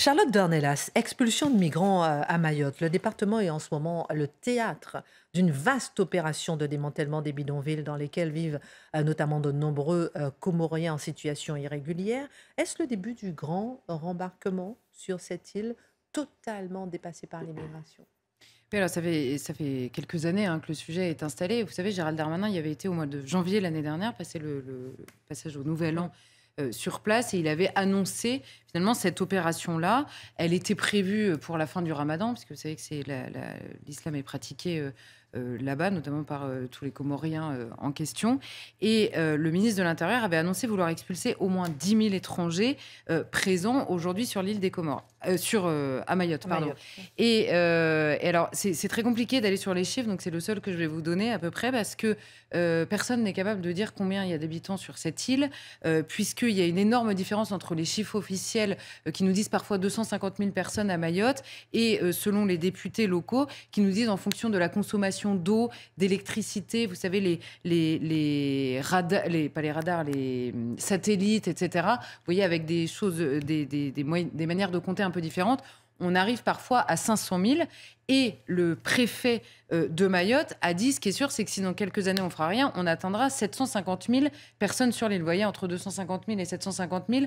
Charlotte Dornelas, expulsion de migrants euh, à Mayotte. Le département est en ce moment le théâtre d'une vaste opération de démantèlement des bidonvilles dans lesquelles vivent euh, notamment de nombreux euh, Comoriens en situation irrégulière. Est-ce le début du grand rembarquement sur cette île totalement dépassée par l'immigration alors ça fait, ça fait quelques années hein, que le sujet est installé. Vous savez, Gérald Darmanin y avait été au mois de janvier l'année dernière, passé le, passage au Nouvel An euh, sur place et il avait annoncé finalement cette opération-là. Elle était prévue euh, pour la fin du ramadan, puisque vous savez que l'islam est pratiqué euh, euh, là-bas, notamment par euh, tous les Comoriens euh, en question. Et le ministre de l'Intérieur avait annoncé vouloir expulser au moins 10 000 étrangers présents aujourd'hui sur l'île des Comores, sur, à Mayotte. Pardon. Et, et, alors, c'est très compliqué d'aller sur les chiffres, donc c'est le seul que je vais vous donner à peu près, parce que personne n'est capable de dire combien il y a d'habitants sur cette île, puisqu'il y a une énorme différence entre les chiffres officiels qui nous disent parfois 250 000 personnes à Mayotte et selon les députés locaux qui nous disent en fonction de la consommation d'eau, d'électricité, vous savez, les, les, les radars, les, pas les radars, les hum, satellites, etc. Vous voyez, avec des choses, euh, des, des, moyens, des manières de compter un peu différentes, on arrive parfois à 500 000. Et le préfet euh, de Mayotte a dit ce qui est sûr, c'est que si dans quelques années on fera rien, on atteindra 750 000 personnes sur l'île. Vous voyez, entre 250 000 et 750 000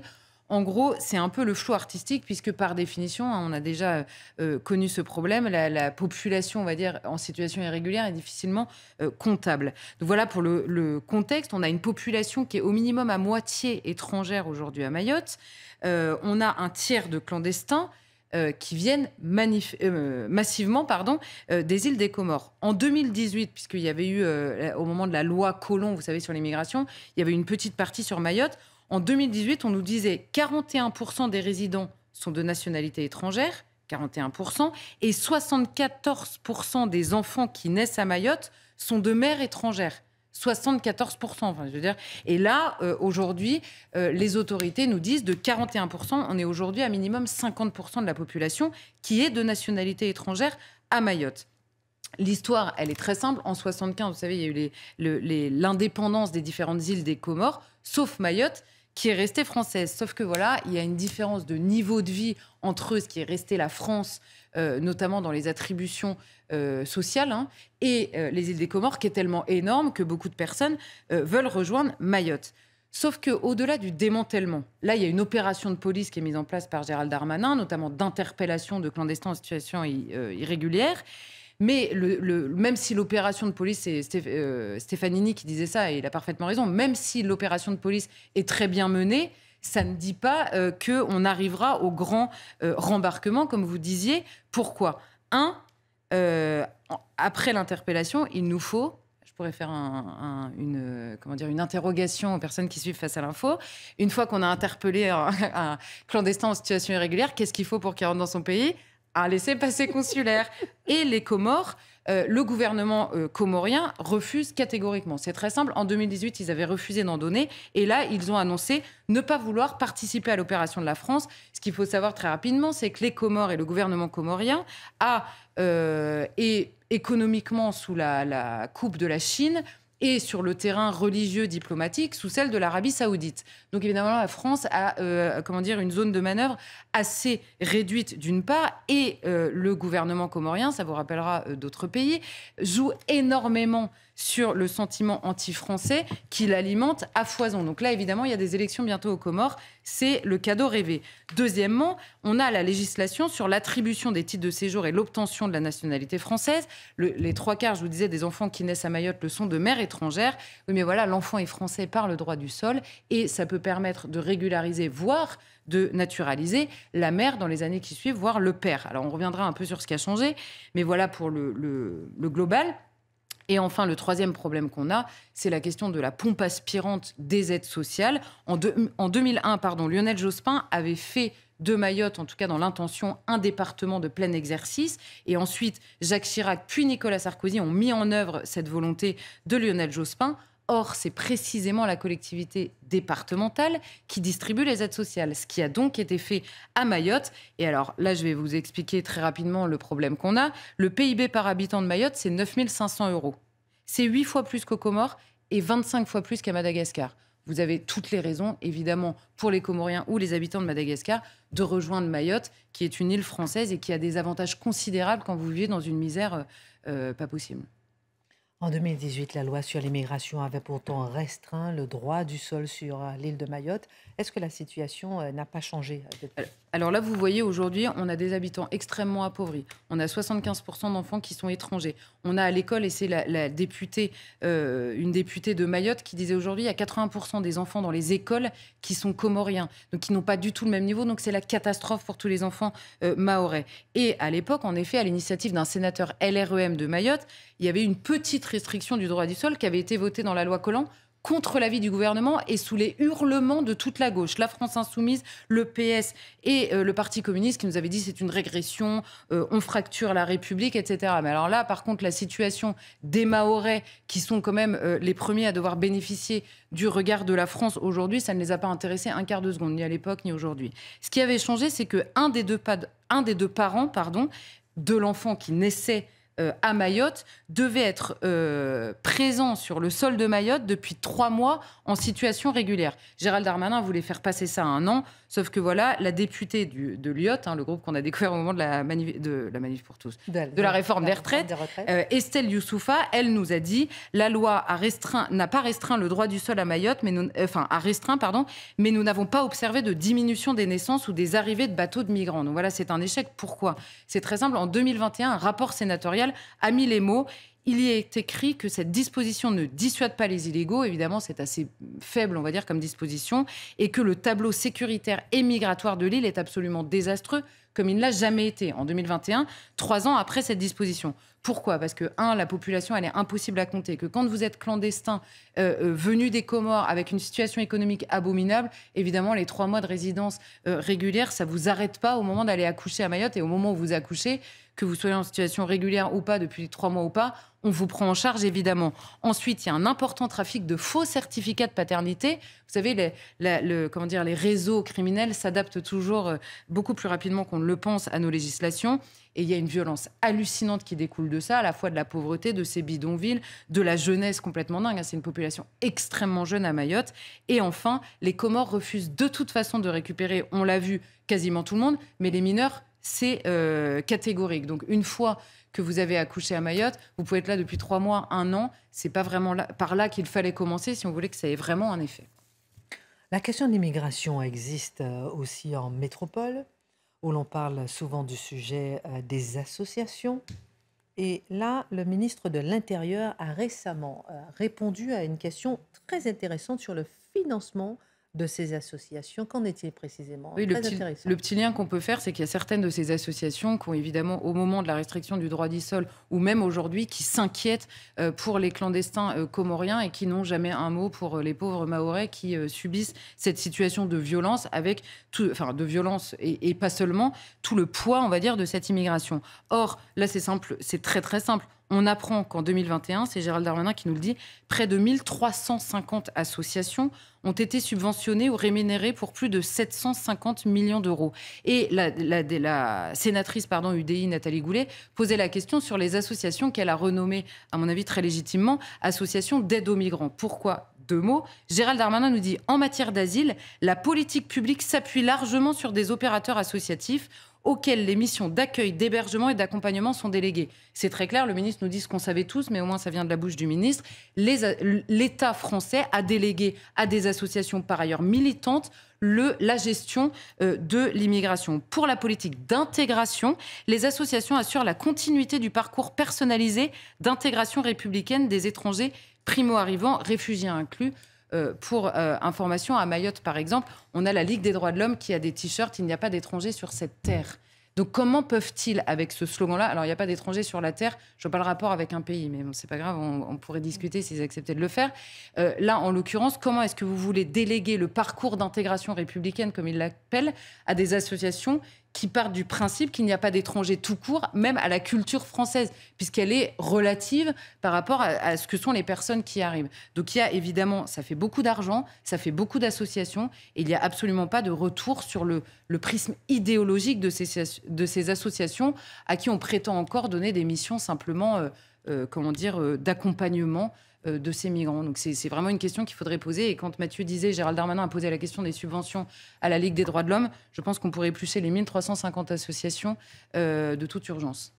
en gros, c'est un peu le flou artistique, puisque par définition, hein, on a déjà euh, euh, connu ce problème. La, population, on va dire, en situation irrégulière est difficilement euh, comptable. voilà pour le, contexte. On a une population qui est au minimum à moitié étrangère aujourd'hui à Mayotte. on a un tiers de clandestins. qui viennent massivement pardon, des îles des Comores. En 2018, puisqu'il y avait eu, au moment de la loi Colon, vous savez, sur l'immigration, il y avait une petite partie sur Mayotte. En 2018, on nous disait 41% des résidents sont de nationalité étrangère, 41%, et 74% des enfants qui naissent à Mayotte sont de mères étrangères. 74%. Enfin, je veux dire. Et là, euh, aujourd'hui, euh, les autorités nous disent de 41%, on est aujourd'hui à minimum 50% de la population qui est de nationalité étrangère à Mayotte. L'histoire, elle est très simple. En 75, vous savez, il y a eu l'indépendance les, des différentes îles des Comores, sauf Mayotte qui est restée française. Sauf que voilà, il y a une différence de niveau de vie entre ce qui est resté la France, euh, notamment dans les attributions euh, sociales, hein, et euh, les îles des Comores, qui est tellement énorme que beaucoup de personnes veulent rejoindre Mayotte. Sauf qu'au-delà du démantèlement, là, il y a une opération de police qui est mise en place par Gérald Darmanin, notamment d'interpellation de clandestins en situation irrégulière. Mais le, même si l'opération de police, c'est Stéphanie euh, qui disait ça, et il a parfaitement raison, même si l'opération de police est très bien menée, ça ne dit pas euh, qu'on arrivera au grand euh, rembarquement, comme vous disiez. Pourquoi Un, après l'interpellation, il nous faut je pourrais faire une, comment dire, une interrogation aux personnes qui suivent face à l'info. Une fois qu'on a interpellé un, clandestin en situation irrégulière, qu'est-ce qu'il faut pour qu'il rentre dans son pays à laissez-passer consulaire. Et les Comores, euh, le gouvernement euh, comorien refuse catégoriquement. C'est très simple. En 2018, ils avaient refusé d'en donner. Et là, ils ont annoncé ne pas vouloir participer à l'opération de la France. Ce qu'il faut savoir très rapidement, c'est que les Comores et le gouvernement comorien a, euh, et économiquement sous la coupe de la Chine, et sur le terrain religieux diplomatique sous celle de l'Arabie saoudite. Donc évidemment, la France a euh, comment dire, une zone de manœuvre assez réduite d'une part, et euh, le gouvernement comorien, ça vous rappellera euh, d'autres pays, joue énormément sur le sentiment anti-français qui alimente à foison. Donc là, évidemment, il y a des élections bientôt aux Comores. C'est le cadeau rêvé. Deuxièmement, on a la législation sur l'attribution des titres de séjour et l'obtention de la nationalité française. les trois quarts, je vous disais, des enfants qui naissent à Mayotte le sont de mère étrangère. mais voilà, l'enfant est français par le droit du sol et ça peut permettre de régulariser, voire de naturaliser la mère dans les années qui suivent, voire le père. Alors on reviendra un peu sur ce qui a changé, mais voilà pour le global. Et enfin, le troisième problème qu'on a, c'est la question de la pompe aspirante des aides sociales. En, 2001, pardon, Lionel Jospin avait fait de Mayotte, en tout cas dans l'intention, un département de plein exercice. Et ensuite, Jacques Chirac puis Nicolas Sarkozy ont mis en œuvre cette volonté de Lionel Jospin Or, c'est précisément la collectivité départementale qui distribue les aides sociales, ce qui a donc été fait à Mayotte. Et alors là, je vais vous expliquer très rapidement le problème qu'on a. Le PIB par habitant de Mayotte, c'est 9500 euros. C'est 8 fois plus qu'aux Comores et 25 fois plus qu'à Madagascar. Vous avez toutes les raisons, évidemment, pour les Comoriens ou les habitants de Madagascar, de rejoindre Mayotte, qui est une île française et qui a des avantages considérables quand vous vivez dans une misère euh, euh, pas possible. En 2018, la loi sur l'immigration avait pourtant restreint le droit du sol sur euh, l'île de Mayotte. Est-ce que la situation euh, n'a pas changé euh, depuis alors là, vous voyez, aujourd'hui, on a des habitants extrêmement appauvris. On a 75% d'enfants qui sont étrangers. On a à l'école, et c'est la, députée, euh, une députée de Mayotte, qui disait aujourd'hui, il y a 80% des enfants dans les écoles qui sont comoriens, donc qui n'ont pas du tout le même niveau. Donc c'est la catastrophe pour tous les enfants euh, maorais. Et à l'époque, en effet, à l'initiative d'un sénateur LREM de Mayotte, il y avait une petite restriction du droit du sol qui avait été votée dans la loi Collant contre l'avis du gouvernement et sous les hurlements de toute la gauche. La France insoumise, le PS et euh, le Parti communiste qui nous avait dit c'est une régression, euh, on fracture la République, etc. Mais alors là, par contre, la situation des Mahorais, qui sont quand même euh, les premiers à devoir bénéficier du regard de la France aujourd'hui, ça ne les a pas intéressés un quart de seconde, ni à l'époque, ni aujourd'hui. Ce qui avait changé, c'est que un des deux, parents de l'enfant qui naissait euh, à Mayotte devait être euh, présent sur le sol de Mayotte depuis trois mois en situation régulière. Gérald Darmanin voulait faire passer ça à un an, sauf que voilà, la députée de Lyotte, hein, le groupe qu'on a découvert au moment de la manif, de la manif pour tous, de, la réforme des retraites, euh, Estelle Youssoufa, elle nous a dit la loi a restreint, n'a pas restreint le droit du sol à Mayotte, mais nous, enfin a restreint mais nous n'avons pas observé de diminution des naissances ou des arrivées de bateaux de migrants. Donc voilà, c'est un échec. Pourquoi C'est très simple. En 2021, un rapport sénatorial a mis les mots. Il y est écrit que cette disposition ne dissuade pas les illégaux, évidemment c'est assez faible on va dire comme disposition, et que le tableau sécuritaire et migratoire de l'île est absolument désastreux comme il ne l'a jamais été en 2021, trois ans après cette disposition. Pourquoi Parce que, un, la population, elle est impossible à compter. Que quand vous êtes clandestin, euh, euh, venu des Comores, avec une situation économique abominable, évidemment, les trois mois de résidence euh, régulière, ça ne vous arrête pas au moment d'aller accoucher à Mayotte. Et au moment où vous accouchez, que vous soyez en situation régulière ou pas, depuis trois mois ou pas, on vous prend en charge, évidemment. Ensuite, il y a un important trafic de faux certificats de paternité vous savez, les, le, comment dire, les réseaux criminels s'adaptent toujours euh, beaucoup plus rapidement qu'on ne le pense à nos législations. Et il y a une violence hallucinante qui découle de ça, à la fois de la pauvreté, de ces bidonvilles, de la jeunesse complètement dingue. Hein. C'est une population extrêmement jeune à Mayotte. Et enfin, les Comores refusent de toute façon de récupérer, on l'a vu, quasiment tout le monde, mais les mineurs, c'est euh, catégorique. Donc une fois que vous avez accouché à Mayotte, vous pouvez être là depuis trois mois, un an. C'est pas vraiment par là qu'il fallait commencer si on voulait que ça ait vraiment un effet. La question de l'immigration existe euh, aussi en métropole, où l'on parle souvent du sujet euh, des associations. Et là, le ministre de l'Intérieur a récemment euh, répondu à une question très intéressante sur le financement de ces associations. Qu'en est-il précisément le, petit, lien qu'on peut faire, c'est qu'il y a certaines de ces associations qui ont évidemment, au moment de la restriction du droit d'isol, ou même aujourd'hui, qui s'inquiètent euh, pour les clandestins euh, comoriens et qui n'ont jamais un mot pour euh, les pauvres maorais qui subissent cette situation de violence, avec enfin, de violence et, et pas seulement, tout le poids, on va dire, de cette immigration. Or, là, c'est simple, c'est très très simple on apprend qu'en 2021, c'est Gérald Darmanin qui nous le dit, près de 1350 associations ont été subventionnées ou rémunérées pour plus de 750 millions d'euros. Et la, sénatrice UDI, Nathalie Goulet, posait la question sur les associations qu'elle a renommées, à mon avis très légitimement, associations d'aide aux migrants. Pourquoi Deux mots. Gérald Darmanin nous dit, en matière d'asile, la politique publique s'appuie largement sur des opérateurs associatifs auxquelles les missions d'accueil, d'hébergement et d'accompagnement sont déléguées. C'est très clair, le ministre nous dit ce qu'on savait tous, mais au moins ça vient de la bouche du ministre. L'État français a délégué à des associations par ailleurs militantes le, la gestion euh, de l'immigration. Pour la politique d'intégration, les associations assurent la continuité du parcours personnalisé d'intégration républicaine des étrangers primo-arrivants, réfugiés inclus. Euh, pour euh, information, à Mayotte, par exemple, on a la Ligue des droits de l'homme qui a des t-shirts Il n'y a pas d'étrangers sur cette terre. Donc comment peuvent-ils, avec ce slogan-là, alors il n'y a pas d'étrangers sur la Terre, je vois pas le rapport avec un pays, mais bon, n'est pas grave, on, pourrait discuter s'ils acceptaient de le faire. Euh, là, en l'occurrence, comment est-ce que vous voulez déléguer le parcours d'intégration républicaine, comme ils l'appellent, à des associations qui partent du principe qu'il n'y a pas d'étranger tout court, même à la culture française, puisqu'elle est relative par rapport à, ce que sont les personnes qui arrivent. Donc il y a évidemment, ça fait beaucoup d'argent, ça fait beaucoup d'associations, et il n'y a absolument pas de retour sur le, prisme idéologique de ces, associations à qui on prétend encore donner des missions simplement, euh, euh, comment dire, euh, d'accompagnement euh, de ces migrants Donc c'est vraiment une question qu'il faudrait poser. Et quand Mathieu disait, Gérald Darmanin a posé la question des subventions à la Ligue des droits de l'homme, je pense qu'on pourrait éplucher les 1350 associations euh, de toute urgence.